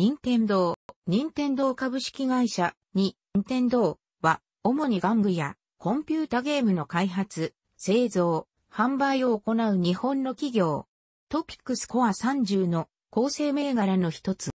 任天堂、任天堂株式会社に、任天堂は、主に玩具やコンピュータゲームの開発、製造、販売を行う日本の企業。トピックスコア30の構成銘柄の一つ。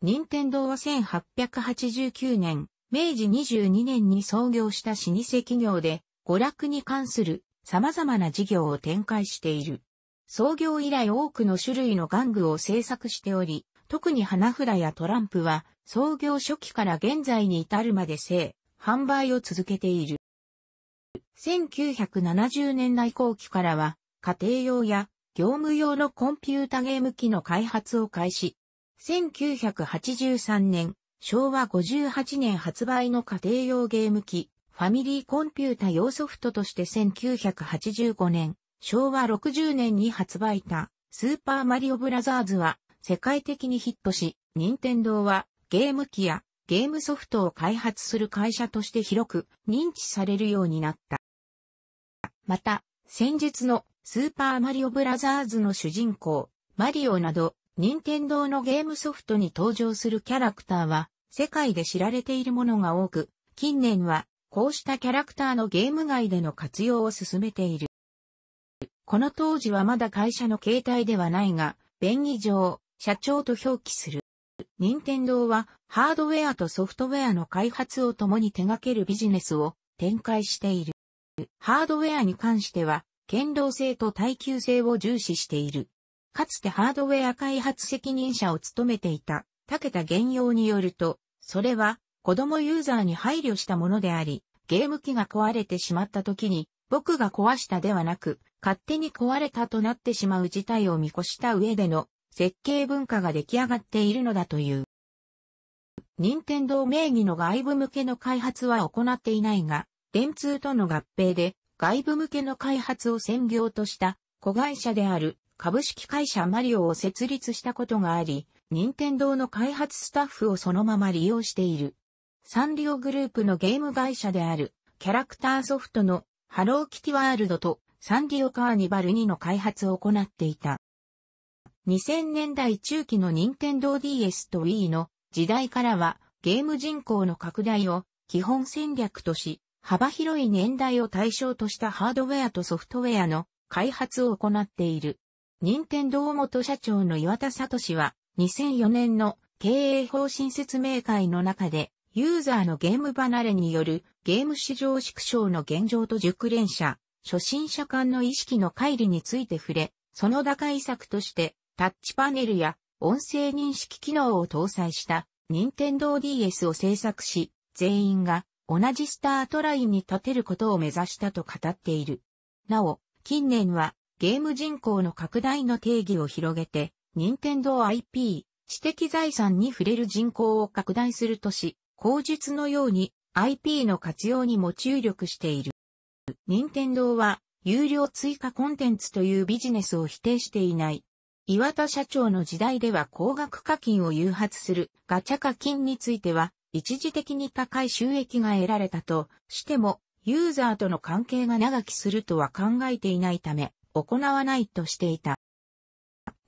任天堂は1889年、明治22年に創業した老舗企業で、娯楽に関する様々な事業を展開している。創業以来多くの種類の玩具を製作しており、特に花札やトランプは創業初期から現在に至るまで製、販売を続けている。1970年代後期からは家庭用や業務用のコンピュータゲーム機の開発を開始。1983年、昭和58年発売の家庭用ゲーム機、ファミリーコンピュータ用ソフトとして1985年、昭和60年に発売た、スーパーマリオブラザーズは、世界的にヒットし、任天堂はゲーム機やゲームソフトを開発する会社として広く認知されるようになった。また、先日のスーパーマリオブラザーズの主人公、マリオなど、任天堂のゲームソフトに登場するキャラクターは、世界で知られているものが多く、近年は、こうしたキャラクターのゲーム外での活用を進めている。この当時はまだ会社の携帯ではないが、便宜上、社長と表記する。任天堂はハードウェアとソフトウェアの開発を共に手掛けるビジネスを展開している。ハードウェアに関しては、堅牢性と耐久性を重視している。かつてハードウェア開発責任者を務めていた、武田玄洋によると、それは子供ユーザーに配慮したものであり、ゲーム機が壊れてしまった時に、僕が壊したではなく、勝手に壊れたとなってしまう事態を見越した上での設計文化が出来上がっているのだという。任天堂名義の外部向けの開発は行っていないが、電通との合併で外部向けの開発を専業とした子会社である株式会社マリオを設立したことがあり、任天堂の開発スタッフをそのまま利用している。サンリオグループのゲーム会社であるキャラクターソフトのハローキティワールドとサンリオカーニバル2の開発を行っていた。2000年代中期の任天堂 DS と Wii の時代からはゲーム人口の拡大を基本戦略とし、幅広い年代を対象としたハードウェアとソフトウェアの開発を行っている。任天堂元社長の岩田聡は2004年の経営方針説明会の中でユーザーのゲーム離れによるゲーム市場縮小の現状と熟練者、初心者間の意識の乖離について触れ、その打開策としてタッチパネルや音声認識機能を搭載した任天堂 DS を制作し、全員が同じスタートラインに立てることを目指したと語っている。なお、近年はゲーム人口の拡大の定義を広げて、任天堂 IP、知的財産に触れる人口を拡大するとし、口述のように IP の活用にも注力している。任天堂は有料追加コンテンツというビジネスを否定していない。岩田社長の時代では高額課金を誘発するガチャ課金については、一時的に高い収益が得られたとしても、ユーザーとの関係が長きするとは考えていないため、行わないとしていた。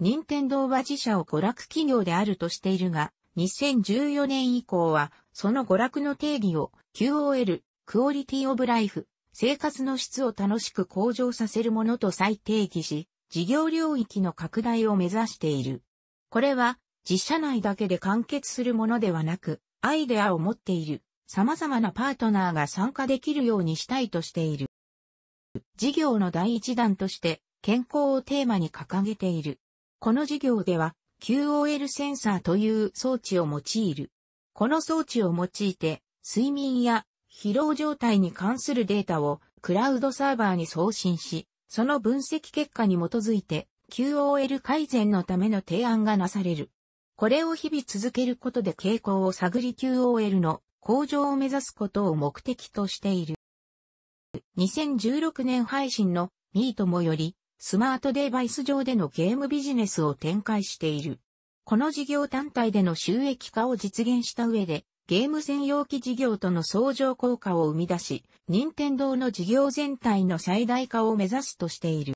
任天堂は自社を娯楽企業であるとしているが、2014年以降は、その娯楽の定義を QOL、クオリティオブライフ、生活の質を楽しく向上させるものと再定義し、事業領域の拡大を目指している。これは自社内だけで完結するものではなく、アイデアを持っている様々なパートナーが参加できるようにしたいとしている。事業の第一弾として健康をテーマに掲げている。この事業では QOL センサーという装置を用いる。この装置を用いて睡眠や疲労状態に関するデータをクラウドサーバーに送信し、その分析結果に基づいて QOL 改善のための提案がなされる。これを日々続けることで傾向を探り QOL の向上を目指すことを目的としている。2016年配信のミートもよりスマートデバイス上でのゲームビジネスを展開している。この事業単体での収益化を実現した上でゲーム専用機事業との相乗効果を生み出し、任天堂の事業全体の最大化を目指すとしている。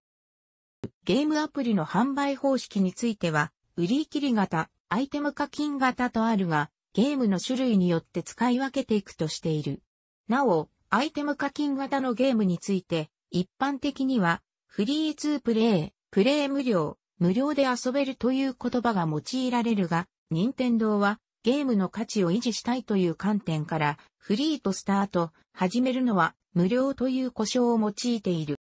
ゲームアプリの販売方式については、売り切り型、アイテム課金型とあるが、ゲームの種類によって使い分けていくとしている。なお、アイテム課金型のゲームについて、一般的には、フリーツープレイ、プレイ無料、無料で遊べるという言葉が用いられるが、任天堂は、ゲームの価値を維持したいという観点から、フリーとスタート、始めるのは無料という故障を用いている。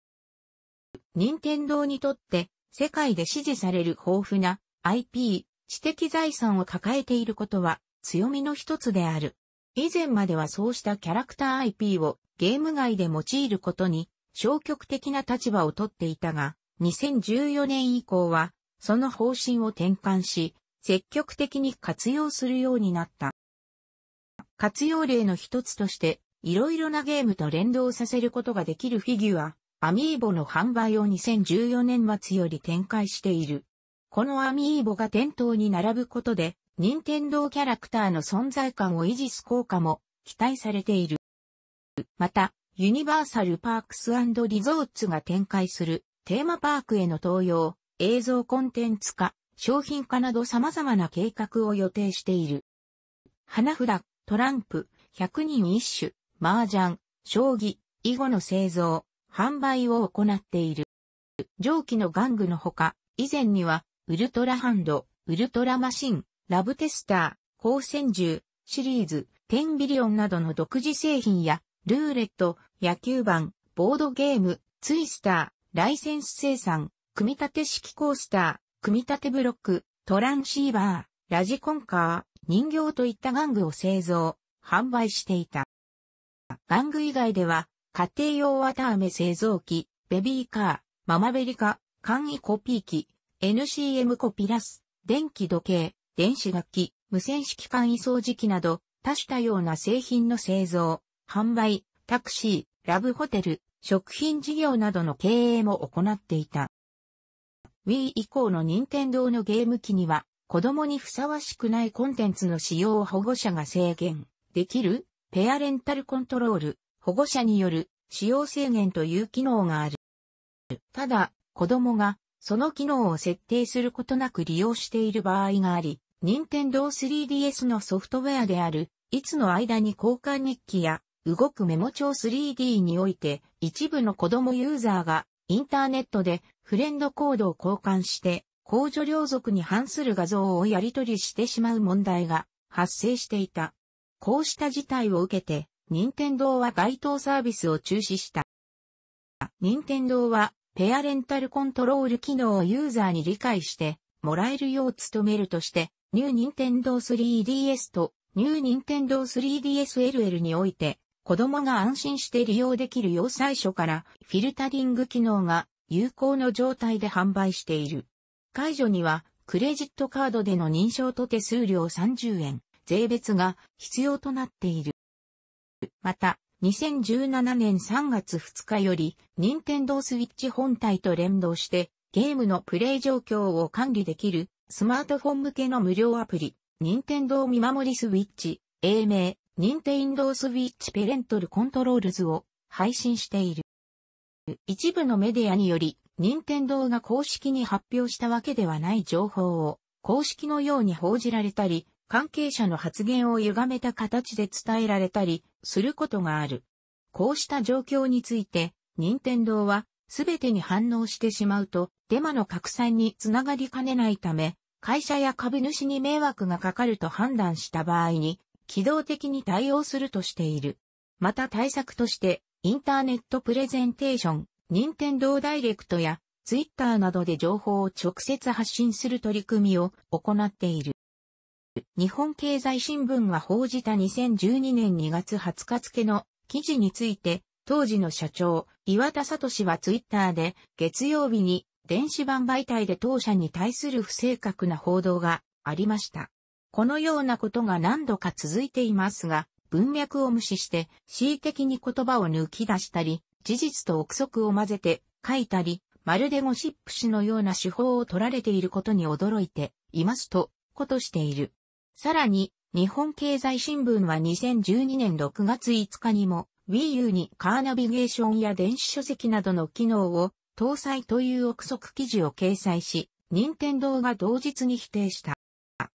任天堂にとって、世界で支持される豊富な IP、知的財産を抱えていることは強みの一つである。以前まではそうしたキャラクター IP をゲーム外で用いることに消極的な立場をとっていたが、2014年以降はその方針を転換し、積極的に活用するようになった。活用例の一つとして、いろいろなゲームと連動させることができるフィギュア、アミーボの販売を2014年末より展開している。このアミーボが店頭に並ぶことで、任天堂キャラクターの存在感を維持す効果も期待されている。また、ユニバーサルパークスリゾーツが展開するテーマパークへの登用、映像コンテンツ化、商品化など様々な計画を予定している。花札、トランプ、100人一首、麻雀、将棋、囲碁の製造、販売を行っている。上記の玩具のほか、以前には、ウルトラハンド、ウルトラマシン、ラブテスター、光線銃、シリーズ、テンビリオンなどの独自製品や、ルーレット、野球盤、ボードゲーム、ツイスター、ライセンス生産、組み立て式コースター、組み立てブロック、トランシーバー、ラジコンカー、人形といった玩具を製造、販売していた。玩具以外では、家庭用綿飴製造機、ベビーカー、ママベリカ、簡易コピー機、NCM コピラス、電気時計、電子楽器、無線式簡易掃除機など、多種多様な製品の製造、販売、タクシー、ラブホテル、食品事業などの経営も行っていた。Wii 以降の任天堂のゲーム機には、子供にふさわしくないコンテンツの使用を保護者が制限できる、ペアレンタルコントロール、保護者による使用制限という機能がある。ただ、子供がその機能を設定することなく利用している場合があり、任天堂 3DS のソフトウェアである、いつの間に交換日記や動くメモ帳 3D において一部の子供ユーザーがインターネットでフレンドコードを交換して、公助領族に反する画像をやり取りしてしまう問題が発生していた。こうした事態を受けて、任天堂は該当サービスを中止した。任天堂は、ペアレンタルコントロール機能をユーザーに理解して、もらえるよう努めるとして、ニュー・ニンテンドー 3DS とニュー・ニンテンドー 3DSLL において、子供が安心して利用できる要塞書からフィルタリング機能が有効の状態で販売している。解除にはクレジットカードでの認証と手数料30円、税別が必要となっている。また、2017年3月2日より、任天堂スイッチ本体と連動して、ゲームのプレイ状況を管理できる、スマートフォン向けの無料アプリ、任天堂見守りスイッチ、英名、任天堂スースウィッチペレントルコントロールズを配信している。一部のメディアにより、任天堂が公式に発表したわけではない情報を公式のように報じられたり、関係者の発言を歪めた形で伝えられたりすることがある。こうした状況について、任天堂は全てに反応してしまうと、デマの拡散につながりかねないため、会社や株主に迷惑がかかると判断した場合に、機動的に対応するとしている。また対策として、インターネットプレゼンテーション、任天堂ダイレクトや、ツイッターなどで情報を直接発信する取り組みを行っている。日本経済新聞が報じた2012年2月20日付の記事について、当時の社長、岩田聡はツイッターで、月曜日に電子版媒体で当社に対する不正確な報道がありました。このようなことが何度か続いていますが、文脈を無視して、恣意的に言葉を抜き出したり、事実と憶測を混ぜて書いたり、まるでゴシップ誌のような手法を取られていることに驚いていますと、ことしている。さらに、日本経済新聞は2012年6月5日にも、Wii U にカーナビゲーションや電子書籍などの機能を搭載という憶測記事を掲載し、任天堂が同日に否定した。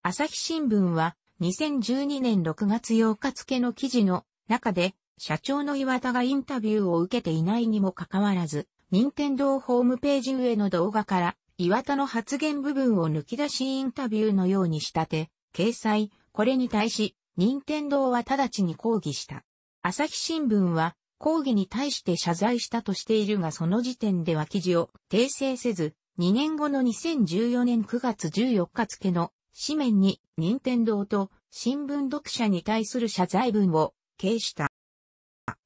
朝日新聞は2012年6月8日付の記事の中で社長の岩田がインタビューを受けていないにもかかわらず、任天堂ホームページ上の動画から岩田の発言部分を抜き出しインタビューのように仕立て、掲載、これに対し、任天堂は直ちに抗議した。朝日新聞は、抗議に対して謝罪したとしているがその時点では記事を訂正せず、2年後の2014年9月14日付の紙面に任天堂と新聞読者に対する謝罪文を掲した。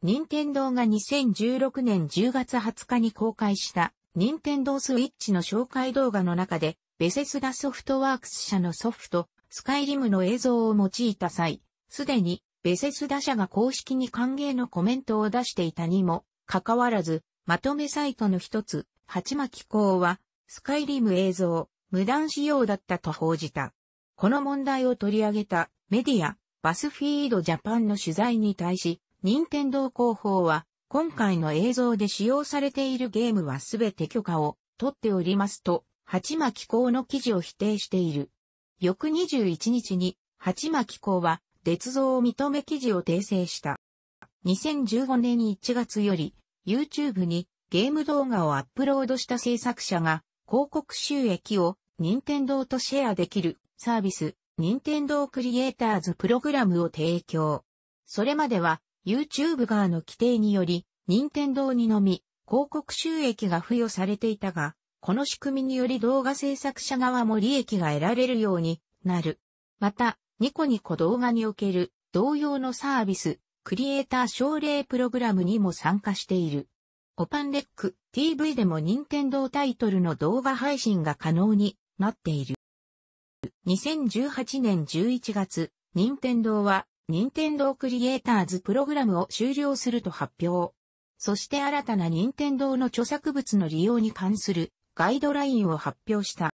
任天堂が2016年10月20日に公開した任天堂スイッチの紹介動画の中で、ベセスダソフトワークス社のソフト、スカイリムの映像を用いた際、すでにベセスダ社が公式に歓迎のコメントを出していたにも、かかわらず、まとめサイトの一つ、ハチマキ校は、スカイリム映像、無断使用だったと報じた。この問題を取り上げたメディア、バスフィードジャパンの取材に対し、任天堂広報は、今回の映像で使用されているゲームはすべて許可を取っておりますと、八巻公の記事を否定している。翌21日に、八巻公は、捏造を認め記事を訂正した。2015年1月より、YouTube にゲーム動画をアップロードした制作者が、広告収益を任天堂とシェアできるサービス、任天堂クリエイターズプログラムを提供。それまでは、YouTube 側の規定により、任天堂にのみ、広告収益が付与されていたが、この仕組みにより動画制作者側も利益が得られるようになる。また、ニコニコ動画における同様のサービス、クリエイター奨励プログラムにも参加している。オパンレック TV でも任天堂タイトルの動画配信が可能になっている。2018年11月、任天堂は、任天堂クリエイターズプログラムを終了すると発表。そして新たな任天堂の著作物の利用に関するガイドラインを発表した。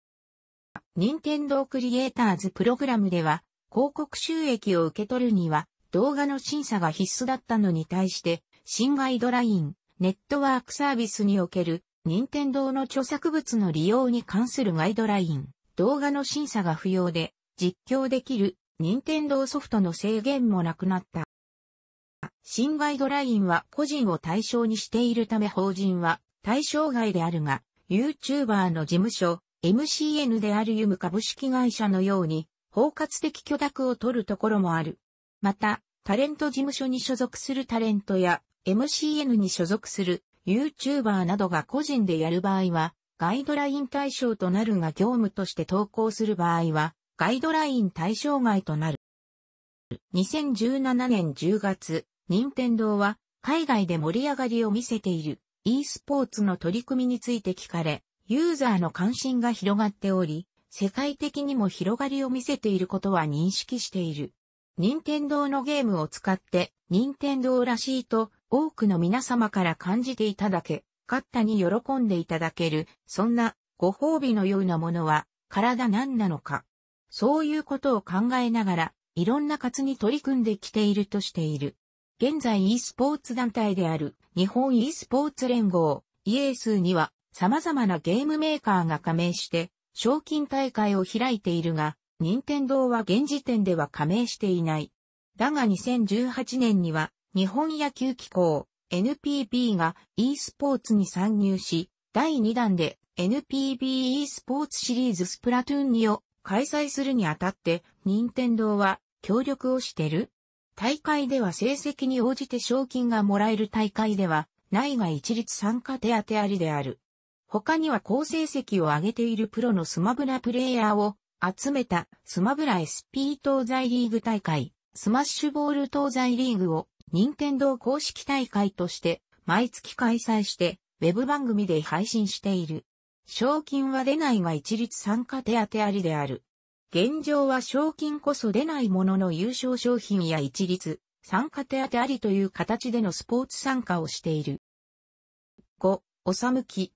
任天堂クリエイターズプログラムでは、広告収益を受け取るには、動画の審査が必須だったのに対して、新ガイドライン、ネットワークサービスにおける任天堂の著作物の利用に関するガイドライン、動画の審査が不要で、実況できる任天堂ソフトの制限もなくなった。新ガイドラインは個人を対象にしているため法人は対象外であるが、YouTuber の事務所、MCN であるユム株式会社のように、包括的許諾を取るところもある。また、タレント事務所に所属するタレントや、MCN に所属する YouTuber などが個人でやる場合は、ガイドライン対象となるが業務として投稿する場合は、ガイドライン対象外となる。2017年10月、任天堂は、海外で盛り上がりを見せている e スポーツの取り組みについて聞かれ、ユーザーの関心が広がっており、世界的にも広がりを見せていることは認識している。任天堂のゲームを使って、任天堂らしいと多くの皆様から感じていただけ、勝ったに喜んでいただける、そんなご褒美のようなものは、体何なのか。そういうことを考えながら、いろんな活に取り組んできているとしている。現在 e スポーツ団体である日本 e スポーツ連合、イエースには様々なゲームメーカーが加盟して賞金大会を開いているが、任天堂は現時点では加盟していない。だが2018年には日本野球機構 NPB が e スポーツに参入し、第2弾で NPB e スポーツシリーズスプラトゥーン2を開催するにあたって、任天堂は協力をしてる大会では成績に応じて賞金がもらえる大会では、内外一律参加手当ありである。他には好成績を上げているプロのスマブラプレイヤーを集めたスマブラ SP 東西リーグ大会、スマッシュボール東西リーグを任天堂公式大会として毎月開催して、ウェブ番組で配信している。賞金は出ないが一律参加手当ありである。現状は賞金こそ出ないものの優勝商品や一律、参加手当ありという形でのスポーツ参加をしている。5、おさむき、